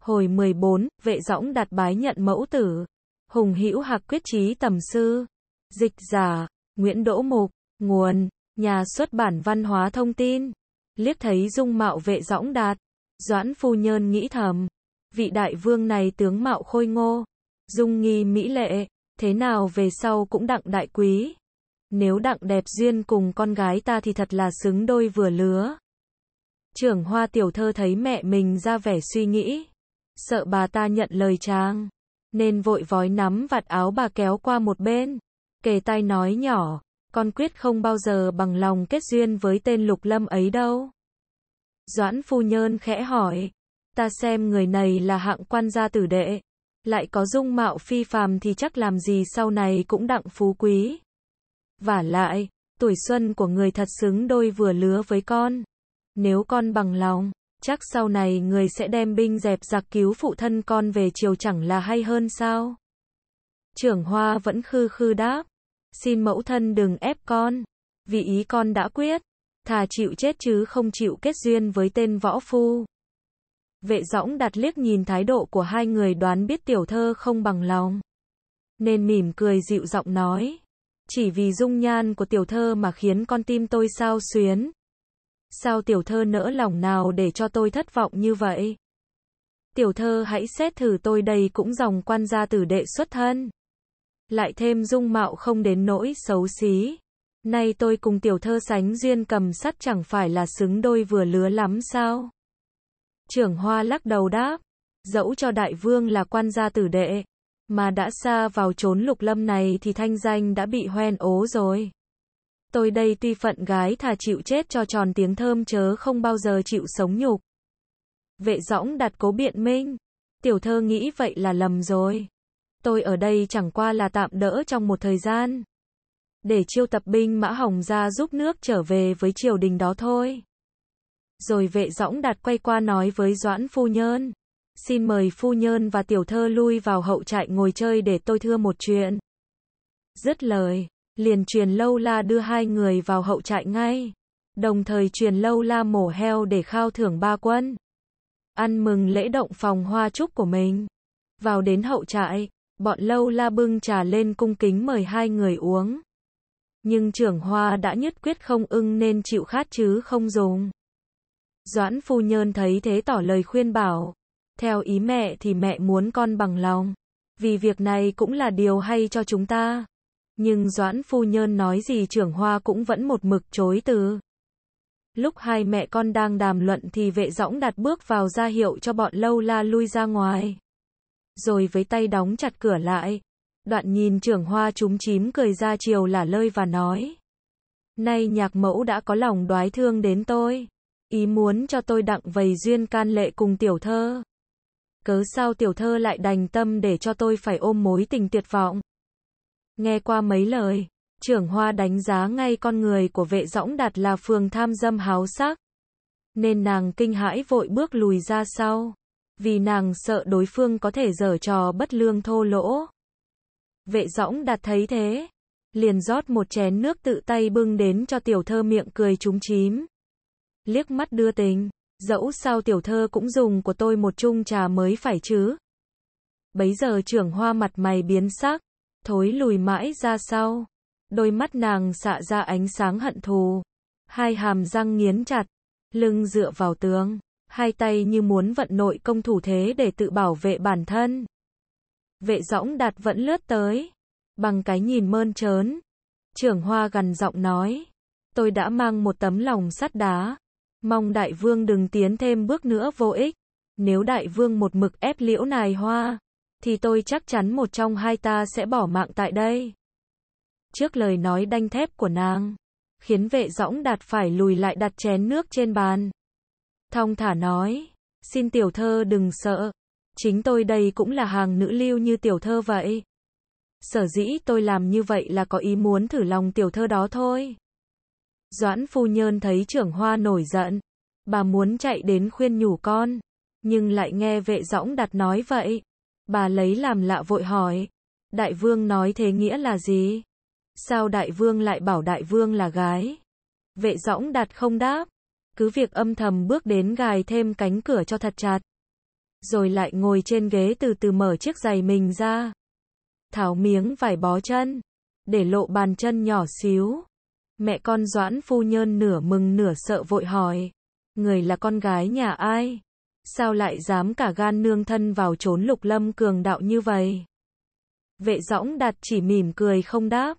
Hồi 14, vệ dõng đặt bái nhận mẫu tử. Hùng hữu hạc quyết trí tầm sư. Dịch giả, Nguyễn Đỗ Mục, nguồn, nhà xuất bản văn hóa thông tin. Liếc thấy dung mạo vệ dõng đạt, Doãn Phu Nhơn nghĩ thầm. Vị đại vương này tướng mạo khôi ngô, dung nghi mỹ lệ, thế nào về sau cũng đặng đại quý. Nếu đặng đẹp duyên cùng con gái ta thì thật là xứng đôi vừa lứa. Trưởng hoa tiểu thơ thấy mẹ mình ra vẻ suy nghĩ sợ bà ta nhận lời chàng, nên vội vói nắm vạt áo bà kéo qua một bên. Kề tai nói nhỏ, con quyết không bao giờ bằng lòng kết duyên với tên lục lâm ấy đâu. Doãn phu nhơn khẽ hỏi, ta xem người này là hạng quan gia tử đệ, lại có dung mạo phi phàm thì chắc làm gì sau này cũng đặng phú quý. Và lại, tuổi xuân của người thật xứng đôi vừa lứa với con. Nếu con bằng lòng, Chắc sau này người sẽ đem binh dẹp giặc cứu phụ thân con về chiều chẳng là hay hơn sao? Trưởng Hoa vẫn khư khư đáp. Xin mẫu thân đừng ép con. Vì ý con đã quyết. Thà chịu chết chứ không chịu kết duyên với tên võ phu. Vệ dõng đặt liếc nhìn thái độ của hai người đoán biết tiểu thơ không bằng lòng. Nên mỉm cười dịu giọng nói. Chỉ vì dung nhan của tiểu thơ mà khiến con tim tôi sao xuyến, Sao tiểu thơ nỡ lòng nào để cho tôi thất vọng như vậy? Tiểu thơ hãy xét thử tôi đây cũng dòng quan gia tử đệ xuất thân. Lại thêm dung mạo không đến nỗi xấu xí. Nay tôi cùng tiểu thơ sánh duyên cầm sắt chẳng phải là xứng đôi vừa lứa lắm sao? Trưởng hoa lắc đầu đáp. Dẫu cho đại vương là quan gia tử đệ, mà đã xa vào trốn lục lâm này thì thanh danh đã bị hoen ố rồi tôi đây tuy phận gái thà chịu chết cho tròn tiếng thơm chớ không bao giờ chịu sống nhục. Vệ dõng đặt cố biện minh, tiểu thơ nghĩ vậy là lầm rồi. Tôi ở đây chẳng qua là tạm đỡ trong một thời gian. Để chiêu tập binh Mã Hồng ra giúp nước trở về với triều đình đó thôi. Rồi vệ dõng đặt quay qua nói với Doãn Phu Nhơn. Xin mời Phu Nhơn và tiểu thơ lui vào hậu trại ngồi chơi để tôi thưa một chuyện. Dứt lời liền truyền lâu la đưa hai người vào hậu trại ngay, đồng thời truyền lâu la mổ heo để khao thưởng ba quân. Ăn mừng lễ động phòng hoa chúc của mình. Vào đến hậu trại, bọn lâu la bưng trà lên cung kính mời hai người uống. Nhưng trưởng hoa đã nhất quyết không ưng nên chịu khát chứ không dùng. Doãn phu nhơn thấy thế tỏ lời khuyên bảo. Theo ý mẹ thì mẹ muốn con bằng lòng. Vì việc này cũng là điều hay cho chúng ta. Nhưng Doãn Phu Nhơn nói gì trưởng hoa cũng vẫn một mực chối từ. Lúc hai mẹ con đang đàm luận thì vệ dõng đặt bước vào ra hiệu cho bọn lâu la lui ra ngoài. Rồi với tay đóng chặt cửa lại. Đoạn nhìn trưởng hoa chúng chím cười ra chiều lả lơi và nói. Nay nhạc mẫu đã có lòng đoái thương đến tôi. Ý muốn cho tôi đặng vầy duyên can lệ cùng tiểu thơ. Cớ sao tiểu thơ lại đành tâm để cho tôi phải ôm mối tình tuyệt vọng. Nghe qua mấy lời, trưởng hoa đánh giá ngay con người của vệ dõng đạt là phương tham dâm háo sắc. Nên nàng kinh hãi vội bước lùi ra sau. Vì nàng sợ đối phương có thể dở trò bất lương thô lỗ. Vệ dõng đạt thấy thế. Liền rót một chén nước tự tay bưng đến cho tiểu thơ miệng cười trúng chím. Liếc mắt đưa tình. Dẫu sao tiểu thơ cũng dùng của tôi một chung trà mới phải chứ. Bấy giờ trưởng hoa mặt mày biến sắc thối lùi mãi ra sau. Đôi mắt nàng xạ ra ánh sáng hận thù. Hai hàm răng nghiến chặt, lưng dựa vào tường, hai tay như muốn vận nội công thủ thế để tự bảo vệ bản thân. Vệ dõng đạt vẫn lướt tới, bằng cái nhìn mơn trớn. Trưởng hoa gần giọng nói, tôi đã mang một tấm lòng sắt đá. Mong đại vương đừng tiến thêm bước nữa vô ích. Nếu đại vương một mực ép liễu nài hoa, thì tôi chắc chắn một trong hai ta sẽ bỏ mạng tại đây. Trước lời nói đanh thép của nàng, khiến vệ dõng đạt phải lùi lại đặt chén nước trên bàn. Thong thả nói, xin tiểu thơ đừng sợ, chính tôi đây cũng là hàng nữ lưu như tiểu thơ vậy. Sở dĩ tôi làm như vậy là có ý muốn thử lòng tiểu thơ đó thôi. Doãn phu nhân thấy trưởng hoa nổi giận, bà muốn chạy đến khuyên nhủ con, nhưng lại nghe vệ dõng đặt nói vậy. Bà lấy làm lạ vội hỏi. Đại vương nói thế nghĩa là gì? Sao đại vương lại bảo đại vương là gái? Vệ dõng đặt không đáp. Cứ việc âm thầm bước đến gài thêm cánh cửa cho thật chặt. Rồi lại ngồi trên ghế từ từ mở chiếc giày mình ra. Tháo miếng vải bó chân. Để lộ bàn chân nhỏ xíu. Mẹ con Doãn Phu Nhơn nửa mừng nửa sợ vội hỏi. Người là con gái nhà ai? Sao lại dám cả gan nương thân vào trốn lục lâm cường đạo như vậy? Vệ dõng đặt chỉ mỉm cười không đáp.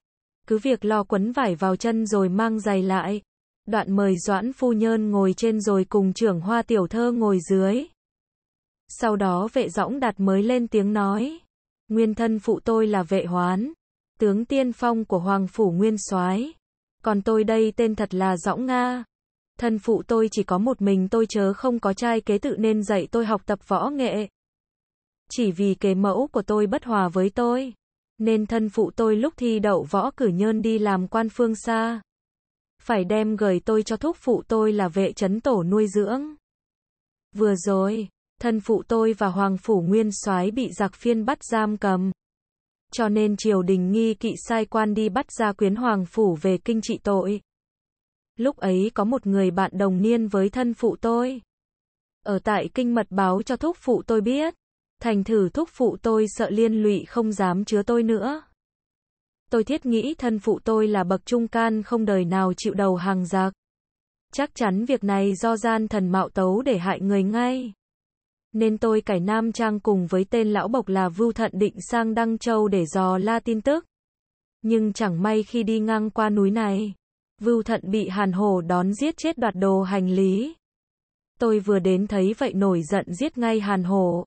Cứ việc lo quấn vải vào chân rồi mang giày lại. Đoạn mời Doãn Phu Nhơn ngồi trên rồi cùng trưởng hoa tiểu thơ ngồi dưới. Sau đó vệ dõng đặt mới lên tiếng nói. Nguyên thân phụ tôi là vệ hoán. Tướng tiên phong của Hoàng Phủ Nguyên soái Còn tôi đây tên thật là Dõng Nga thân phụ tôi chỉ có một mình tôi chớ không có trai kế tự nên dạy tôi học tập võ nghệ. Chỉ vì kế mẫu của tôi bất hòa với tôi, nên thân phụ tôi lúc thi đậu võ cử nhân đi làm quan phương xa. Phải đem gửi tôi cho thúc phụ tôi là vệ chấn tổ nuôi dưỡng. Vừa rồi, thân phụ tôi và hoàng phủ nguyên soái bị giặc phiên bắt giam cầm. Cho nên triều đình nghi kỵ sai quan đi bắt ra quyến hoàng phủ về kinh trị tội lúc ấy có một người bạn đồng niên với thân phụ tôi. Ở tại kinh mật báo cho thúc phụ tôi biết. Thành thử thúc phụ tôi sợ liên lụy không dám chứa tôi nữa. Tôi thiết nghĩ thân phụ tôi là bậc trung can không đời nào chịu đầu hàng giặc. Chắc chắn việc này do gian thần mạo tấu để hại người ngay. Nên tôi cải nam trang cùng với tên lão bộc là Vưu Thận định sang Đăng Châu để dò la tin tức. Nhưng chẳng may khi đi ngang qua núi này, Vưu Thận bị Hàn Hồ đón giết chết đoạt đồ hành lý. Tôi vừa đến thấy vậy nổi giận giết ngay Hàn Hồ.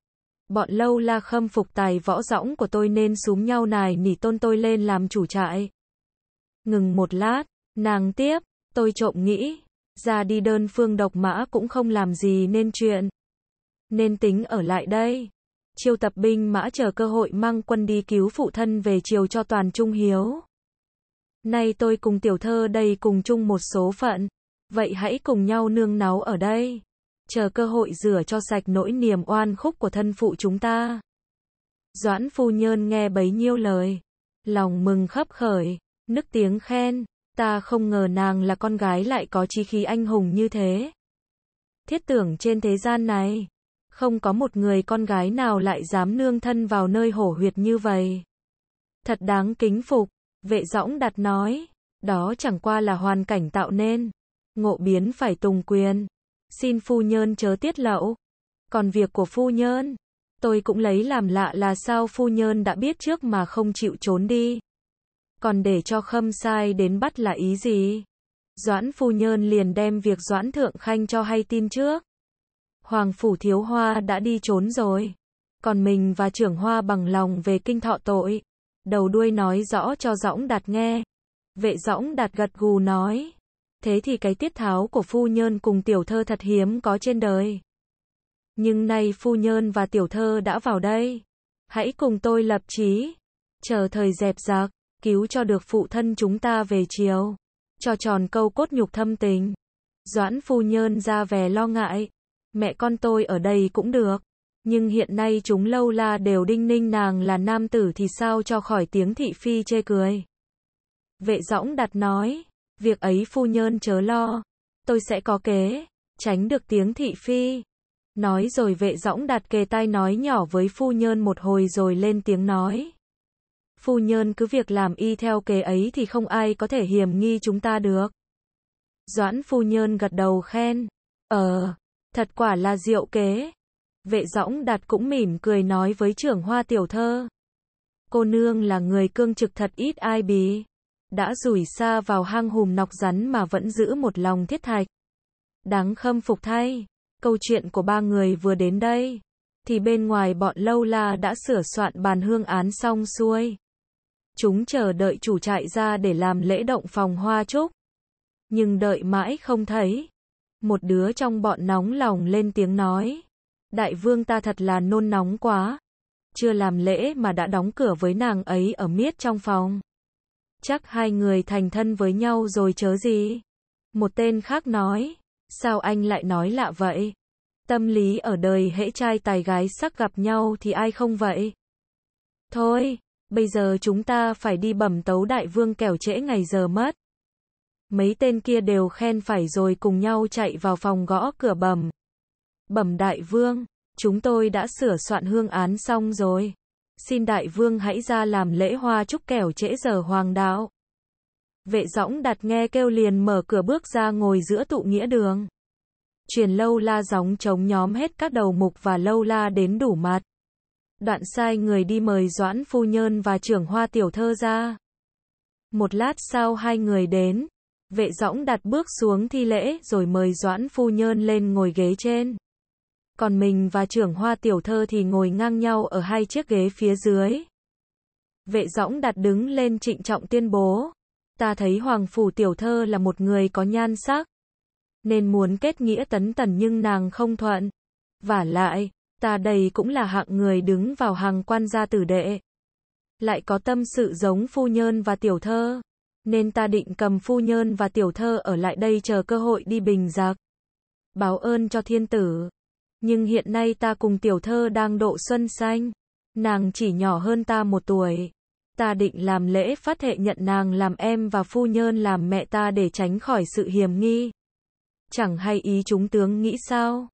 Bọn lâu la khâm phục tài võ dõng của tôi nên súm nhau nài nỉ tôn tôi lên làm chủ trại. Ngừng một lát, nàng tiếp, tôi trộm nghĩ, ra đi đơn phương độc mã cũng không làm gì nên chuyện. Nên tính ở lại đây. Chiêu tập binh mã chờ cơ hội mang quân đi cứu phụ thân về chiều cho toàn trung hiếu. Nay tôi cùng tiểu thơ đây cùng chung một số phận. Vậy hãy cùng nhau nương náu ở đây. Chờ cơ hội rửa cho sạch nỗi niềm oan khúc của thân phụ chúng ta. Doãn phu nhơn nghe bấy nhiêu lời. Lòng mừng khấp khởi, nức tiếng khen. Ta không ngờ nàng là con gái lại có chi khí anh hùng như thế. Thiết tưởng trên thế gian này, không có một người con gái nào lại dám nương thân vào nơi hổ huyệt như vậy. Thật đáng kính phục. Vệ dõng đặt nói, đó chẳng qua là hoàn cảnh tạo nên. Ngộ biến phải tùng quyền. Xin phu nhân chớ tiết lậu. Còn việc của phu nhân, tôi cũng lấy làm lạ là sao phu nhân đã biết trước mà không chịu trốn đi. Còn để cho khâm sai đến bắt là ý gì? Doãn phu nhân liền đem việc Doãn Thượng Khanh cho hay tin trước. Hoàng phủ thiếu hoa đã đi trốn rồi. Còn mình và trưởng hoa bằng lòng về kinh thọ tội đầu đuôi nói rõ cho Dõng Đạt nghe. Vệ Dõng Đạt gật gù nói. Thế thì cái tiết tháo của phu nhân cùng tiểu thơ thật hiếm có trên đời. Nhưng nay phu nhân và tiểu thơ đã vào đây. Hãy cùng tôi lập chí. Chờ thời dẹp giặc, cứu cho được phụ thân chúng ta về chiều. Cho tròn câu cốt nhục thâm tình. Doãn phu nhân ra vẻ lo ngại. Mẹ con tôi ở đây cũng được nhưng hiện nay chúng lâu la đều đinh ninh nàng là nam tử thì sao cho khỏi tiếng thị phi chê cười. Vệ dõng đặt nói, việc ấy phu nhân chớ lo, tôi sẽ có kế, tránh được tiếng thị phi. Nói rồi vệ dõng đặt kề tai nói nhỏ với phu nhân một hồi rồi lên tiếng nói. Phu nhân cứ việc làm y theo kế ấy thì không ai có thể hiểm nghi chúng ta được. Doãn phu nhân gật đầu khen. Ờ, thật quả là diệu kế. Vệ dõng đặt cũng mỉm cười nói với trưởng hoa tiểu thơ. Cô nương là người cương trực thật ít ai bí. Đã rủi xa vào hang hùm nọc rắn mà vẫn giữ một lòng thiết thạch. Đáng khâm phục thay, câu chuyện của ba người vừa đến đây. Thì bên ngoài bọn lâu la đã sửa soạn bàn hương án xong xuôi. Chúng chờ đợi chủ trại ra để làm lễ động phòng hoa chúc. Nhưng đợi mãi không thấy. Một đứa trong bọn nóng lòng lên tiếng nói đại vương ta thật là nôn nóng quá. Chưa làm lễ mà đã đóng cửa với nàng ấy ở miết trong phòng. Chắc hai người thành thân với nhau rồi chớ gì. Một tên khác nói, sao anh lại nói lạ vậy? Tâm lý ở đời hễ trai tài gái sắc gặp nhau thì ai không vậy? Thôi, bây giờ chúng ta phải đi bẩm tấu đại vương kẻo trễ ngày giờ mất. Mấy tên kia đều khen phải rồi cùng nhau chạy vào phòng gõ cửa bẩm. Bẩm đại vương, chúng tôi đã sửa soạn hương án xong rồi. Xin đại vương hãy ra làm lễ hoa chúc kẻo trễ giờ hoàng đạo. Vệ dõng đặt nghe kêu liền mở cửa bước ra ngồi giữa tụ nghĩa đường. Truyền lâu la gióng chống nhóm hết các đầu mục và lâu la đến đủ mặt. Đoạn sai người đi mời Doãn Phu Nhơn và trưởng hoa tiểu thơ ra. Một lát sau hai người đến, vệ dõng đặt bước xuống thi lễ rồi mời Doãn Phu Nhơn lên ngồi ghế trên còn mình và trưởng hoa tiểu thơ thì ngồi ngang nhau ở hai chiếc ghế phía dưới. Vệ dõng đặt đứng lên trịnh trọng tuyên bố. Ta thấy Hoàng Phủ Tiểu Thơ là một người có nhan sắc. Nên muốn kết nghĩa tấn tần nhưng nàng không thuận. và lại, ta đây cũng là hạng người đứng vào hàng quan gia tử đệ. Lại có tâm sự giống phu nhân và tiểu thơ. Nên ta định cầm phu nhân và tiểu thơ ở lại đây chờ cơ hội đi bình giặc. Báo ơn cho thiên tử nhưng hiện nay ta cùng tiểu thơ đang độ xuân xanh. Nàng chỉ nhỏ hơn ta một tuổi. Ta định làm lễ phát hệ nhận nàng làm em và phu nhân làm mẹ ta để tránh khỏi sự hiểm nghi. Chẳng hay ý chúng tướng nghĩ sao?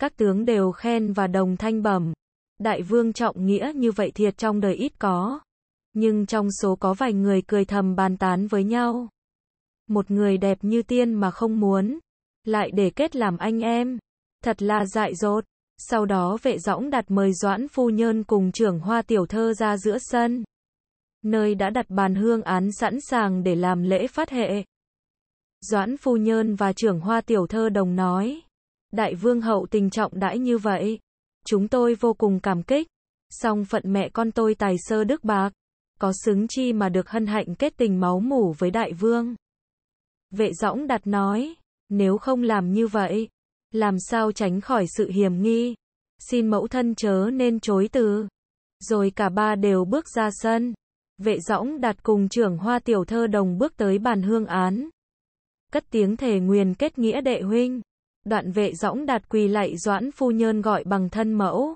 Các tướng đều khen và đồng thanh bẩm. Đại vương trọng nghĩa như vậy thiệt trong đời ít có. Nhưng trong số có vài người cười thầm bàn tán với nhau. Một người đẹp như tiên mà không muốn. Lại để kết làm anh em. Thật là dại dột. Sau đó vệ dõng đặt mời Doãn Phu Nhơn cùng trưởng hoa tiểu thơ ra giữa sân. Nơi đã đặt bàn hương án sẵn sàng để làm lễ phát hệ. Doãn Phu Nhơn và trưởng hoa tiểu thơ đồng nói. Đại vương hậu tình trọng đãi như vậy. Chúng tôi vô cùng cảm kích. Song phận mẹ con tôi tài sơ đức bạc. Có xứng chi mà được hân hạnh kết tình máu mủ với đại vương. Vệ dõng đặt nói. Nếu không làm như vậy, làm sao tránh khỏi sự hiểm nghi? Xin mẫu thân chớ nên chối từ. Rồi cả ba đều bước ra sân. Vệ dõng đặt cùng trưởng hoa tiểu thơ đồng bước tới bàn hương án. Cất tiếng thề nguyền kết nghĩa đệ huynh. Đoạn vệ dõng đạt quỳ lạy doãn phu nhân gọi bằng thân mẫu.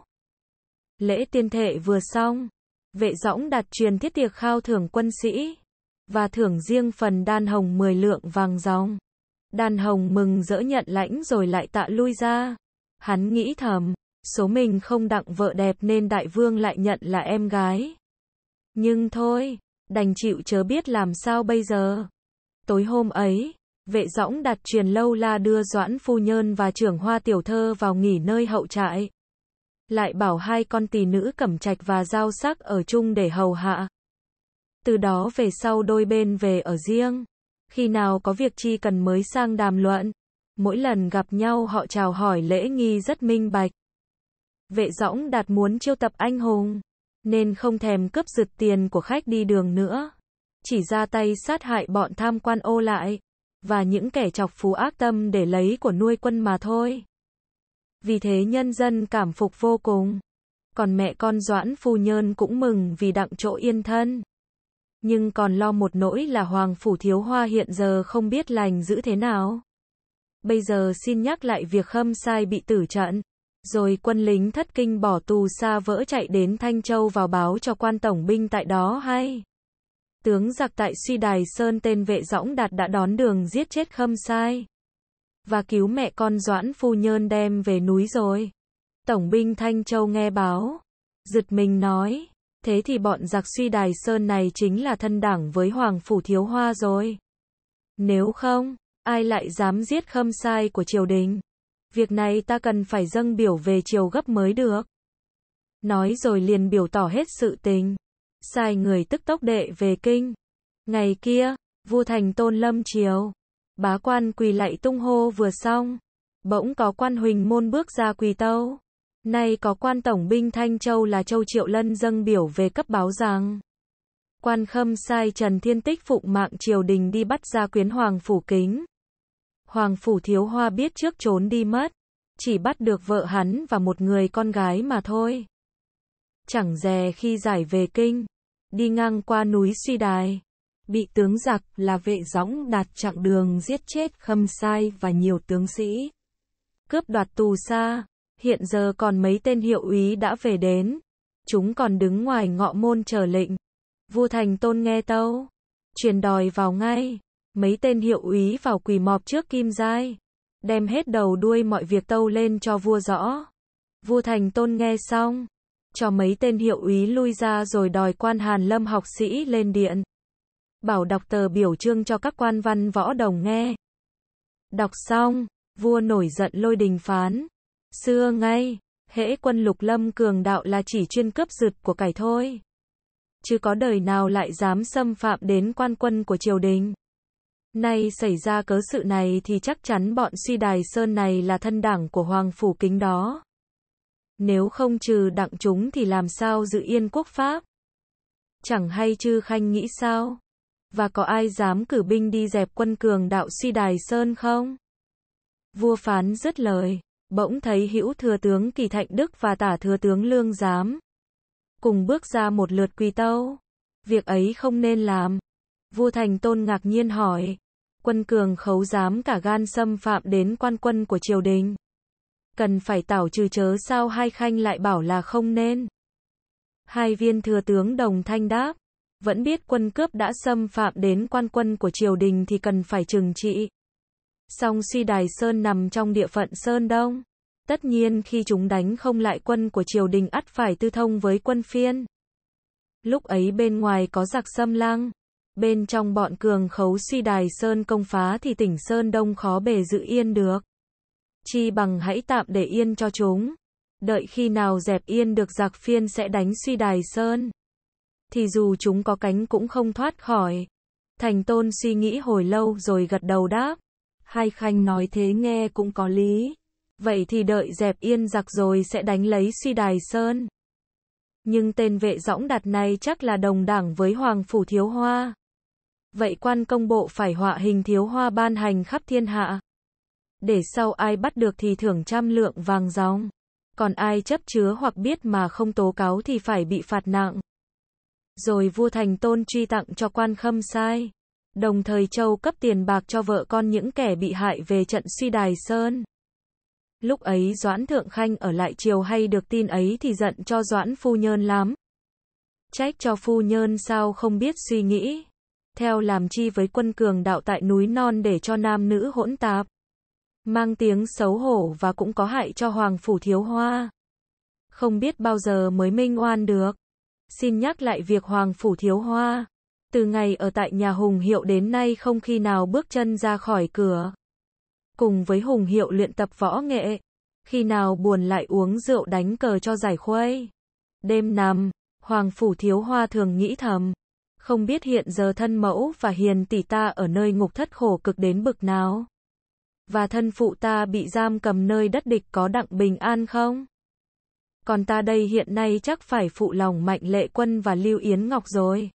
Lễ tiên thệ vừa xong. Vệ dõng đạt truyền thiết tiệc khao thưởng quân sĩ. Và thưởng riêng phần đan hồng 10 lượng vàng dòng. Đan Hồng mừng dỡ nhận lãnh rồi lại tạ lui ra. Hắn nghĩ thầm, số mình không đặng vợ đẹp nên đại vương lại nhận là em gái. Nhưng thôi, đành chịu chớ biết làm sao bây giờ. Tối hôm ấy, vệ dõng đặt truyền lâu la đưa Doãn Phu Nhơn và trưởng hoa tiểu thơ vào nghỉ nơi hậu trại. Lại bảo hai con tỷ nữ cẩm trạch và giao sắc ở chung để hầu hạ. Từ đó về sau đôi bên về ở riêng khi nào có việc chi cần mới sang đàm luận. Mỗi lần gặp nhau họ chào hỏi lễ nghi rất minh bạch. Vệ dõng đạt muốn chiêu tập anh hùng, nên không thèm cướp giật tiền của khách đi đường nữa. Chỉ ra tay sát hại bọn tham quan ô lại, và những kẻ chọc phú ác tâm để lấy của nuôi quân mà thôi. Vì thế nhân dân cảm phục vô cùng. Còn mẹ con Doãn Phu Nhơn cũng mừng vì đặng chỗ yên thân nhưng còn lo một nỗi là Hoàng Phủ Thiếu Hoa hiện giờ không biết lành giữ thế nào. Bây giờ xin nhắc lại việc khâm sai bị tử trận, rồi quân lính thất kinh bỏ tù xa vỡ chạy đến Thanh Châu vào báo cho quan tổng binh tại đó hay. Tướng giặc tại suy đài Sơn tên vệ dõng đạt đã đón đường giết chết khâm sai. Và cứu mẹ con Doãn Phu Nhơn đem về núi rồi. Tổng binh Thanh Châu nghe báo. Giật mình nói thế thì bọn giặc suy đài sơn này chính là thân đảng với Hoàng Phủ Thiếu Hoa rồi. Nếu không, ai lại dám giết khâm sai của triều đình? Việc này ta cần phải dâng biểu về triều gấp mới được. Nói rồi liền biểu tỏ hết sự tình. Sai người tức tốc đệ về kinh. Ngày kia, vua thành tôn lâm triều. Bá quan quỳ lạy tung hô vừa xong. Bỗng có quan huỳnh môn bước ra quỳ tâu. Nay có quan tổng binh Thanh Châu là Châu Triệu Lân dâng biểu về cấp báo rằng Quan Khâm sai Trần Thiên Tích phụng mạng triều đình đi bắt ra quyến Hoàng Phủ Kính. Hoàng Phủ Thiếu Hoa biết trước trốn đi mất, chỉ bắt được vợ hắn và một người con gái mà thôi. Chẳng dè khi giải về kinh, đi ngang qua núi suy đài, bị tướng giặc là vệ gióng đạt chặng đường giết chết khâm sai và nhiều tướng sĩ. Cướp đoạt tù xa, hiện giờ còn mấy tên hiệu úy đã về đến. Chúng còn đứng ngoài ngọ môn chờ lệnh. Vua Thành Tôn nghe tâu, truyền đòi vào ngay. Mấy tên hiệu úy vào quỳ mọp trước Kim Giai, đem hết đầu đuôi mọi việc tâu lên cho vua rõ. Vua Thành Tôn nghe xong, cho mấy tên hiệu úy lui ra rồi đòi quan Hàn Lâm học sĩ lên điện. Bảo đọc tờ biểu trương cho các quan văn võ đồng nghe. Đọc xong, vua nổi giận lôi đình phán. Xưa ngay, hễ quân lục lâm cường đạo là chỉ chuyên cướp giựt của cải thôi. Chứ có đời nào lại dám xâm phạm đến quan quân của triều đình. Nay xảy ra cớ sự này thì chắc chắn bọn suy đài sơn này là thân đảng của Hoàng Phủ Kính đó. Nếu không trừ đặng chúng thì làm sao giữ yên quốc pháp? Chẳng hay chư khanh nghĩ sao? Và có ai dám cử binh đi dẹp quân cường đạo suy đài sơn không? Vua phán dứt lời bỗng thấy hữu thừa tướng Kỳ Thạnh Đức và tả thừa tướng Lương Giám. Cùng bước ra một lượt quỳ tâu. Việc ấy không nên làm. Vua Thành Tôn ngạc nhiên hỏi. Quân cường khấu dám cả gan xâm phạm đến quan quân của triều đình. Cần phải tảo trừ chớ sao hai khanh lại bảo là không nên. Hai viên thừa tướng đồng thanh đáp. Vẫn biết quân cướp đã xâm phạm đến quan quân của triều đình thì cần phải trừng trị. Song suy đài Sơn nằm trong địa phận Sơn Đông. Tất nhiên khi chúng đánh không lại quân của triều đình ắt phải tư thông với quân phiên. Lúc ấy bên ngoài có giặc xâm lăng. Bên trong bọn cường khấu suy đài Sơn công phá thì tỉnh Sơn Đông khó bề giữ yên được. Chi bằng hãy tạm để yên cho chúng. Đợi khi nào dẹp yên được giặc phiên sẽ đánh suy đài Sơn. Thì dù chúng có cánh cũng không thoát khỏi. Thành Tôn suy nghĩ hồi lâu rồi gật đầu đáp. Hai khanh nói thế nghe cũng có lý. Vậy thì đợi dẹp yên giặc rồi sẽ đánh lấy suy đài sơn. Nhưng tên vệ dõng đặt này chắc là đồng đảng với hoàng phủ thiếu hoa. Vậy quan công bộ phải họa hình thiếu hoa ban hành khắp thiên hạ. Để sau ai bắt được thì thưởng trăm lượng vàng dòng. Còn ai chấp chứa hoặc biết mà không tố cáo thì phải bị phạt nặng. Rồi vua thành tôn truy tặng cho quan khâm sai đồng thời châu cấp tiền bạc cho vợ con những kẻ bị hại về trận suy đài sơn. Lúc ấy Doãn Thượng Khanh ở lại triều hay được tin ấy thì giận cho Doãn Phu Nhơn lắm. Trách cho Phu Nhơn sao không biết suy nghĩ. Theo làm chi với quân cường đạo tại núi non để cho nam nữ hỗn tạp. Mang tiếng xấu hổ và cũng có hại cho Hoàng Phủ Thiếu Hoa. Không biết bao giờ mới minh oan được. Xin nhắc lại việc Hoàng Phủ Thiếu Hoa từ ngày ở tại nhà Hùng Hiệu đến nay không khi nào bước chân ra khỏi cửa. Cùng với Hùng Hiệu luyện tập võ nghệ, khi nào buồn lại uống rượu đánh cờ cho giải khuây. Đêm nằm, Hoàng Phủ Thiếu Hoa thường nghĩ thầm, không biết hiện giờ thân mẫu và hiền tỷ ta ở nơi ngục thất khổ cực đến bực nào. Và thân phụ ta bị giam cầm nơi đất địch có đặng bình an không? Còn ta đây hiện nay chắc phải phụ lòng mạnh lệ quân và Lưu Yến Ngọc rồi.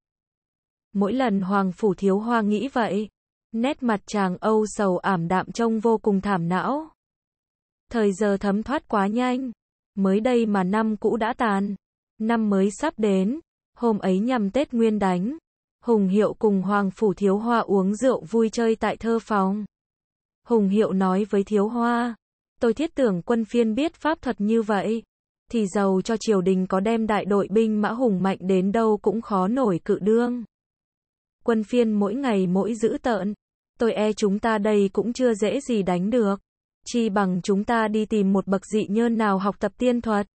Mỗi lần Hoàng Phủ Thiếu Hoa nghĩ vậy, nét mặt chàng âu sầu ảm đạm trông vô cùng thảm não. Thời giờ thấm thoát quá nhanh, mới đây mà năm cũ đã tàn, năm mới sắp đến, hôm ấy nhằm Tết Nguyên đánh. Hùng Hiệu cùng Hoàng Phủ Thiếu Hoa uống rượu vui chơi tại thơ phòng. Hùng Hiệu nói với Thiếu Hoa, tôi thiết tưởng quân phiên biết pháp thuật như vậy, thì giàu cho triều đình có đem đại đội binh mã hùng mạnh đến đâu cũng khó nổi cự đương quân phiên mỗi ngày mỗi dữ tợn. Tôi e chúng ta đây cũng chưa dễ gì đánh được. Chi bằng chúng ta đi tìm một bậc dị nhơn nào học tập tiên thuật.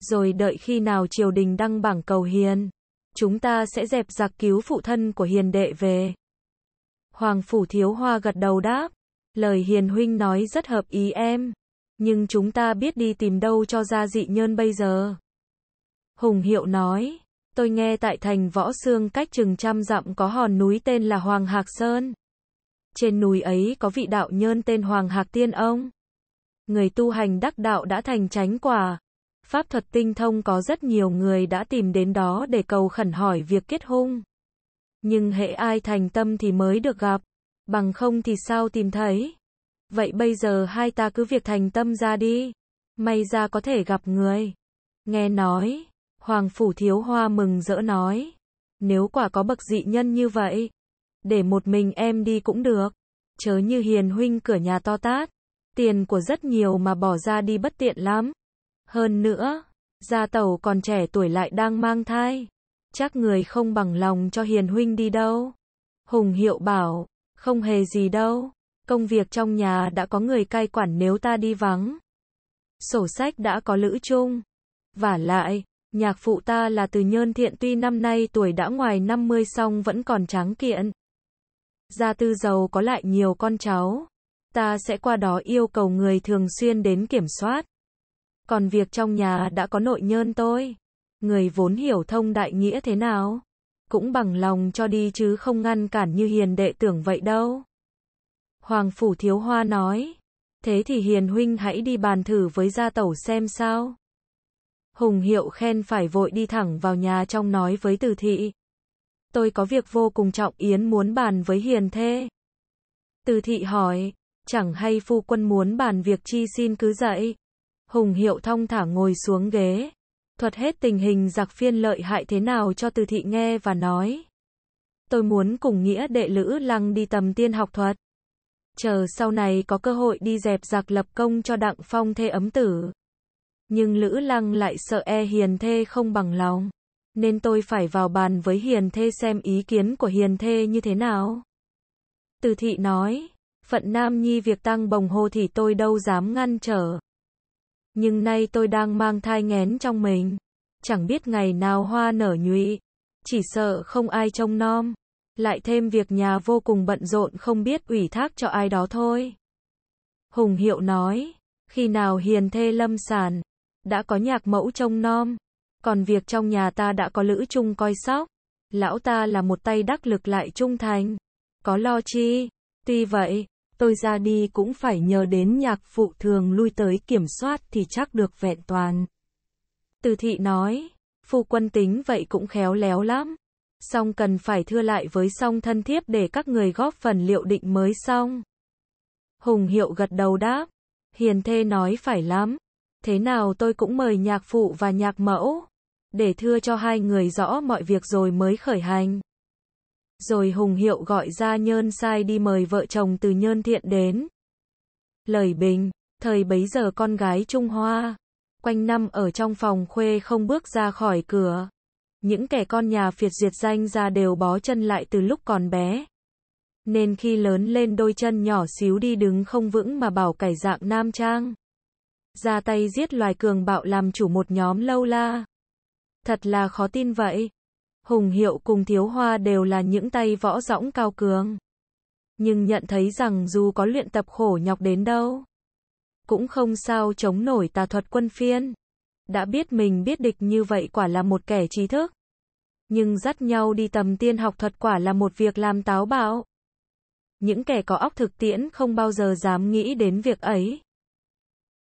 Rồi đợi khi nào triều đình đăng bảng cầu hiền. Chúng ta sẽ dẹp giặc cứu phụ thân của hiền đệ về. Hoàng phủ thiếu hoa gật đầu đáp. Lời hiền huynh nói rất hợp ý em. Nhưng chúng ta biết đi tìm đâu cho ra dị nhơn bây giờ. Hùng hiệu nói tôi nghe tại thành Võ Sương cách chừng trăm dặm có hòn núi tên là Hoàng Hạc Sơn. Trên núi ấy có vị đạo nhân tên Hoàng Hạc Tiên Ông. Người tu hành đắc đạo đã thành chánh quả. Pháp thuật tinh thông có rất nhiều người đã tìm đến đó để cầu khẩn hỏi việc kết hôn. Nhưng hệ ai thành tâm thì mới được gặp, bằng không thì sao tìm thấy. Vậy bây giờ hai ta cứ việc thành tâm ra đi, may ra có thể gặp người. Nghe nói Hoàng phủ thiếu hoa mừng rỡ nói. Nếu quả có bậc dị nhân như vậy, để một mình em đi cũng được. Chớ như hiền huynh cửa nhà to tát, tiền của rất nhiều mà bỏ ra đi bất tiện lắm. Hơn nữa, gia tàu còn trẻ tuổi lại đang mang thai. Chắc người không bằng lòng cho hiền huynh đi đâu. Hùng hiệu bảo, không hề gì đâu. Công việc trong nhà đã có người cai quản nếu ta đi vắng. Sổ sách đã có lữ chung. Và lại, nhạc phụ ta là từ nhơn thiện tuy năm nay tuổi đã ngoài 50 song vẫn còn tráng kiện. Gia tư giàu có lại nhiều con cháu. Ta sẽ qua đó yêu cầu người thường xuyên đến kiểm soát. Còn việc trong nhà đã có nội nhơn tôi. Người vốn hiểu thông đại nghĩa thế nào. Cũng bằng lòng cho đi chứ không ngăn cản như hiền đệ tưởng vậy đâu. Hoàng Phủ Thiếu Hoa nói. Thế thì hiền huynh hãy đi bàn thử với gia tẩu xem sao. Hùng Hiệu khen phải vội đi thẳng vào nhà trong nói với Từ Thị. Tôi có việc vô cùng trọng yến muốn bàn với Hiền Thê. Từ Thị hỏi, chẳng hay phu quân muốn bàn việc chi xin cứ dậy. Hùng Hiệu thong thả ngồi xuống ghế, thuật hết tình hình giặc phiên lợi hại thế nào cho Từ Thị nghe và nói. Tôi muốn cùng nghĩa đệ lữ lăng đi tầm tiên học thuật. Chờ sau này có cơ hội đi dẹp giặc lập công cho đặng phong thê ấm tử nhưng Lữ Lăng lại sợ e hiền thê không bằng lòng. Nên tôi phải vào bàn với hiền thê xem ý kiến của hiền thê như thế nào. Từ thị nói, phận nam nhi việc tăng bồng hồ thì tôi đâu dám ngăn trở. Nhưng nay tôi đang mang thai nghén trong mình. Chẳng biết ngày nào hoa nở nhụy. Chỉ sợ không ai trông nom. Lại thêm việc nhà vô cùng bận rộn không biết ủy thác cho ai đó thôi. Hùng Hiệu nói, khi nào hiền thê lâm sàn đã có nhạc mẫu trông nom. Còn việc trong nhà ta đã có lữ trung coi sóc. Lão ta là một tay đắc lực lại trung thành. Có lo chi. Tuy vậy, tôi ra đi cũng phải nhờ đến nhạc phụ thường lui tới kiểm soát thì chắc được vẹn toàn. Từ thị nói, phu quân tính vậy cũng khéo léo lắm. Song cần phải thưa lại với song thân thiếp để các người góp phần liệu định mới xong. Hùng hiệu gật đầu đáp. Hiền thê nói phải lắm. Thế nào tôi cũng mời nhạc phụ và nhạc mẫu, để thưa cho hai người rõ mọi việc rồi mới khởi hành. Rồi Hùng Hiệu gọi ra Nhơn Sai đi mời vợ chồng từ Nhơn Thiện đến. Lời bình, thời bấy giờ con gái Trung Hoa, quanh năm ở trong phòng khuê không bước ra khỏi cửa. Những kẻ con nhà phiệt diệt danh ra đều bó chân lại từ lúc còn bé. Nên khi lớn lên đôi chân nhỏ xíu đi đứng không vững mà bảo cải dạng nam trang ra tay giết loài cường bạo làm chủ một nhóm lâu la. Thật là khó tin vậy. Hùng Hiệu cùng Thiếu Hoa đều là những tay võ rõng cao cường. Nhưng nhận thấy rằng dù có luyện tập khổ nhọc đến đâu, cũng không sao chống nổi tà thuật quân phiên. Đã biết mình biết địch như vậy quả là một kẻ trí thức. Nhưng dắt nhau đi tầm tiên học thuật quả là một việc làm táo bạo. Những kẻ có óc thực tiễn không bao giờ dám nghĩ đến việc ấy.